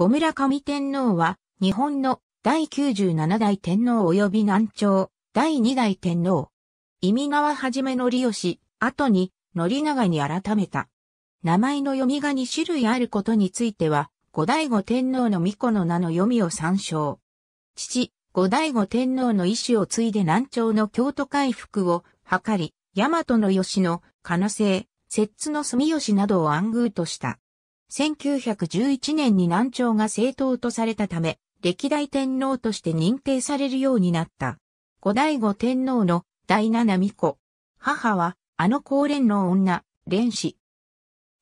五村上天皇は、日本の第97代天皇及び南朝、第2代天皇。意味川はじめの利吉、後に、り長に改めた。名前の読みが2種類あることについては、後醍醐天皇の巫女の名の読みを参照。父、後醍醐天皇の意志を継いで南朝の京都回復を図り、大和の吉野、可能性、摂津の住吉などを暗宮とした。1911年に南朝が正統とされたため、歴代天皇として認定されるようになった。後醍醐天皇の第七巫女。母は、あの高連の女、蓮氏。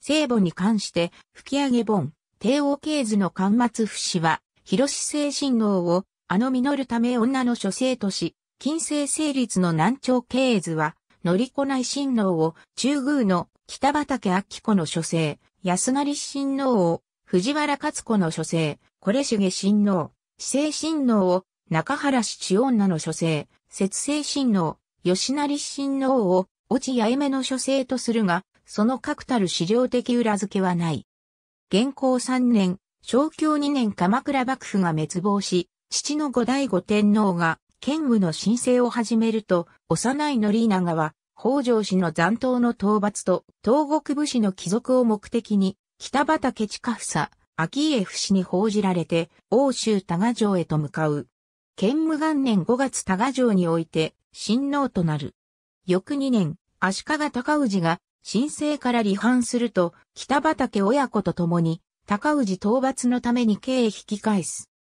聖母に関して、吹上本、帝王系図の巻末不死は、広志精神能を、あの実るため女の諸生とし、近世成立の南朝系図は、乗りこない神能を、中宮の北畠明子の諸生、安成親王を、藤原勝子の書生、これ重親王、死生親王を、中原氏千女の書生、節制親王、吉成親王を、落八重めの書生とするが、その確たる史料的裏付けはない。元寇三年、昭教二年鎌倉幕府が滅亡し、父の後醍醐天皇が、剣武の申請を始めると、幼い宣長は、北条氏の残党の討伐と、東国武士の帰属を目的に、北畠近房、秋家不死に報じられて、欧州多賀城へと向かう。建武元年5月多賀城において、新王となる。翌2年、足利尊氏が、新生から離反すると、北畠親子と共に、高氏討伐のために京へ引き返す。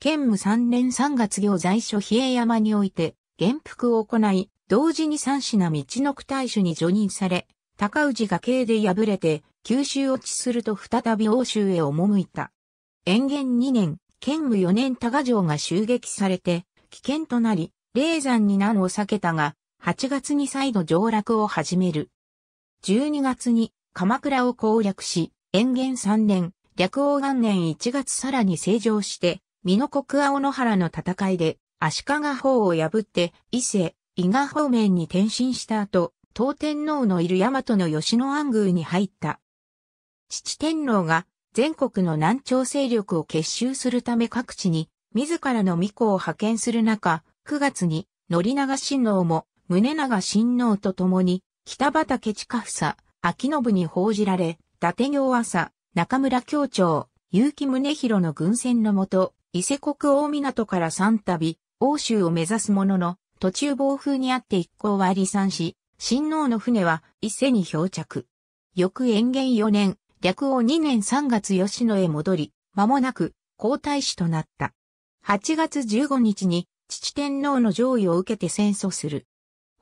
建武3年3月行在所比叡山において、元服を行い、同時に三品道の区大主に除任され、高氏が刑で敗れて、九州落ちすると再び欧州へ赴いた。延元2年、剣武4年多賀城が襲撃されて、危険となり、霊山に難を避けたが、8月に再度上落を始める。12月に鎌倉を攻略し、延元3年、略王元年1月さらに成城して、美濃国青野原の戦いで、足利法を破って、伊勢、伊賀方面に転身した後、東天皇のいる大和の吉野安宮に入った。父天皇が全国の南朝勢力を結集するため各地に自らの御子を派遣する中、9月に則長親王も宗長親王と共に北畠近房、秋信に報じられ、伊達行朝、中村協長、結城宗広の軍船のもと、伊勢国大港から三度、欧州を目指すものの、途中暴風にあって一行は離散し、親王の船は伊勢に漂着。翌延元4年、略王2年3月吉野へ戻り、間もなく皇太子となった。8月15日に父天皇の上位を受けて戦争する。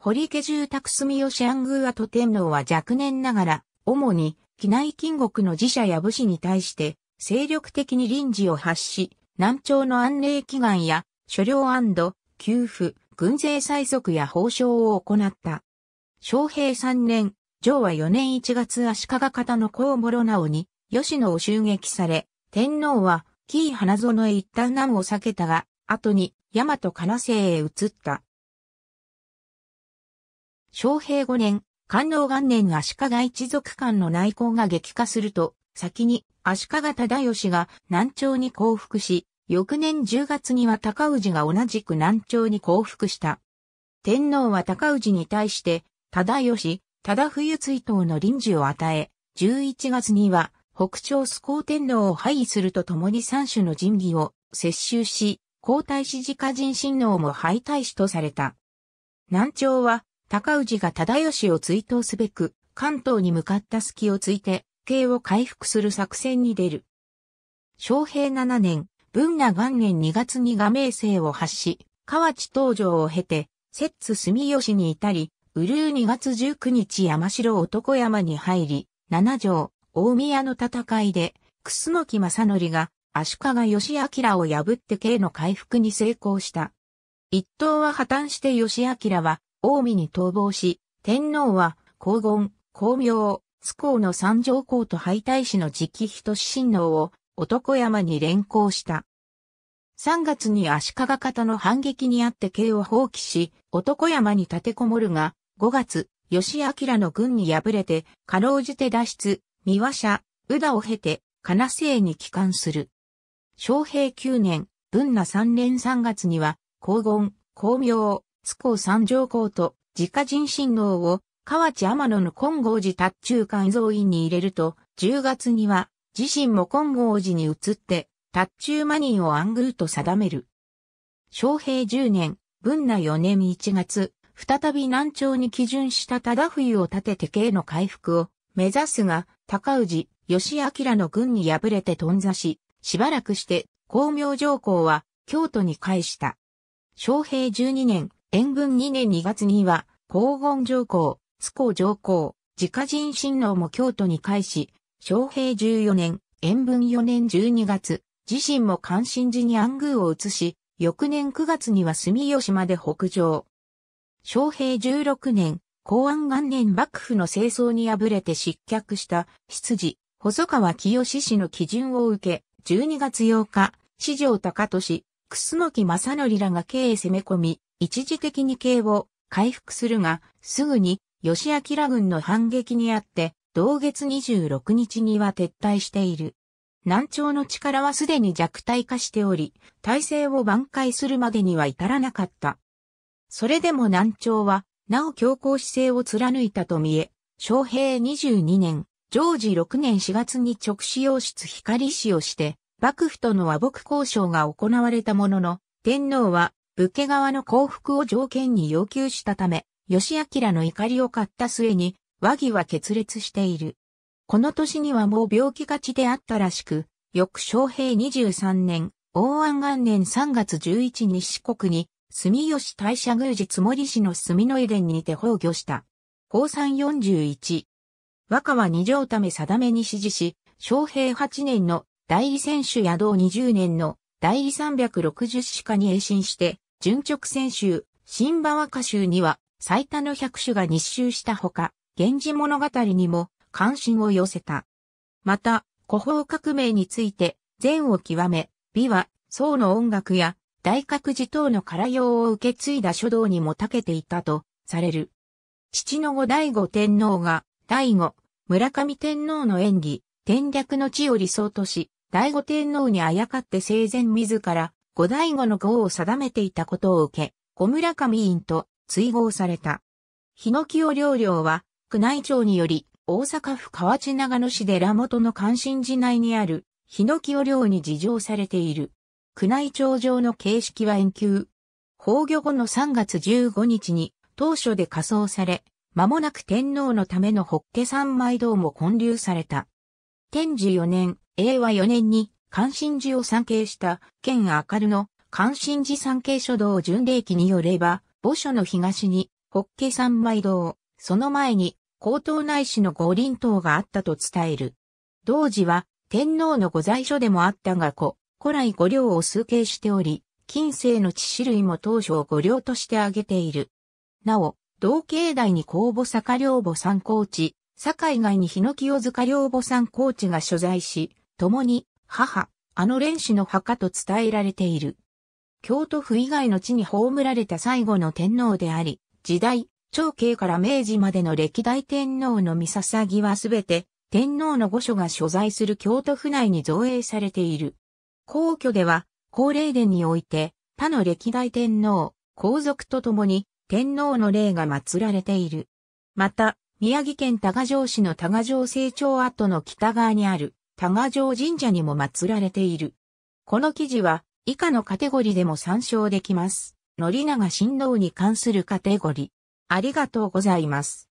堀家住宅住吉安宮跡天皇は若年ながら、主に機内金国の寺社や武士に対して精力的に臨時を発し、南朝の安寧祈願や所領給付、軍勢催促や褒奨を行った。昌平3年、上は4年1月足利方の孔諸直に、吉野を襲撃され、天皇は、紀伊花園へ一旦南を避けたが、後に、大和金星へ移った。昌平5年、官能元年足利一族間の内向が激化すると、先に足利忠義が南朝に降伏し、翌年10月には高氏が同じく南朝に降伏した。天皇は高氏に対して、忠義、忠冬追悼の臨時を与え、11月には北朝スコ天皇を廃位するとともに三種の神器を接収し、皇太子自家人親王も敗退しとされた。南朝は、高氏が忠義を追悼すべく、関東に向かった隙をついて、計を回復する作戦に出る。昌平7年、文那元年2月に画名生を発し、河内東城を経て、摂津住吉に至り、うるう2月19日山城男山に入り、七条、大宮の戦いで、楠木正則が、足利義明を破って刑の回復に成功した。一党は破綻して義明は、近江に逃亡し、天皇は、黄金、光明、津光の三条公と敗退士の直筆親王を、男山に連行した。3月に足利方の反撃にあって刑を放棄し、男山に立てこもるが、5月、吉明の軍に敗れて、かろうじて脱出、三輪社、宇田を経て、金生に帰還する。昌平9年、文那3年3月には、黄金、光明、津光三条公と、自家人親王を、河内天野の金剛寺達中肝臓院に入れると、10月には、自身も金剛寺に移って、達中マニーをグルと定める。昌平十年、文那四年一月、再び南朝に基準した忠冬を立てて慶の回復を目指すが、高氏、吉明の軍に敗れて頓挫し、しばらくして、光明上皇は京都に返した。昌平十二年、延文二年二月には、黄金上皇、津光上皇、自家人親王も京都に返し、昭平14年、延文4年12月、自身も関心寺に暗宮を移し、翌年9月には住吉まで北上。昭平16年、公安元年幕府の清掃に敗れて失脚した、執事、細川清氏の基準を受け、12月8日、四条高利、楠木正則らが京へ攻め込み、一時的に京を回復するが、すぐに、吉明軍の反撃にあって、同月26日には撤退している。南朝の力はすでに弱体化しており、体制を挽回するまでには至らなかった。それでも南朝は、なお強硬姿勢を貫いたと見え、昌平22年、常時6年4月に直使用室光使をして、幕府との和睦交渉が行われたものの、天皇は、武家側の降伏を条件に要求したため、吉明の怒りを買った末に、和議は決裂している。この年にはもう病気がちであったらしく、翌昌平23年、王安元年3月11日四国に、住吉大社宮寺つもり氏の住の殿にて崩御した。高三41。和歌は二条ため定めに指示し、昌平8年の代理選手野道20年の代理360歯科に栄進して、順直選手、新馬和歌集には最多の100種が日集したほか、源氏物語にも関心を寄せた。また、古法革命について、善を極め、美は、宋の音楽や、大覚寺等の唐用を受け継いだ書道にも長けていたと、される。父の後醍醐天皇が、醍醐、村上天皇の演技、天略の地を理想とし、醍醐天皇にあやかって生前自ら、後醍醐の号を定めていたことを受け、小村上院と追合された。日野清両領は、宮内庁により、大阪府河内長野市寺本の関心寺内にある、ヒノキを寮に事情されている。宮内庁上の形式は延休。崩御後の3月15日に、当初で仮装され、間もなく天皇のための法華三昧堂も建立された。天治4年、永和4年に、関心寺を参詣した、県明るの関心寺参詣書道巡礼記によれば、墓所の東に、法華三昧堂、その前に、高等内市の五輪塔があったと伝える。同時は天皇の御在所でもあったが古、古来御領を崇敬しており、近世の地種類も当初を御領として挙げている。なお、同境内に公母坂領母参考地、境外に檜清塚領母参考地が所在し、共に、母、あの蓮子の墓と伝えられている。京都府以外の地に葬られた最後の天皇であり、時代、長慶から明治までの歴代天皇の三笹木はすべて天皇の御所が所在する京都府内に造営されている。皇居では、皇霊殿において、他の歴代天皇、皇族と共に天皇の霊が祀られている。また、宮城県多賀城市の多賀城成長跡の北側にある多賀城神社にも祀られている。この記事は以下のカテゴリでも参照できます。宣長親王に関するカテゴリ。ありがとうございます。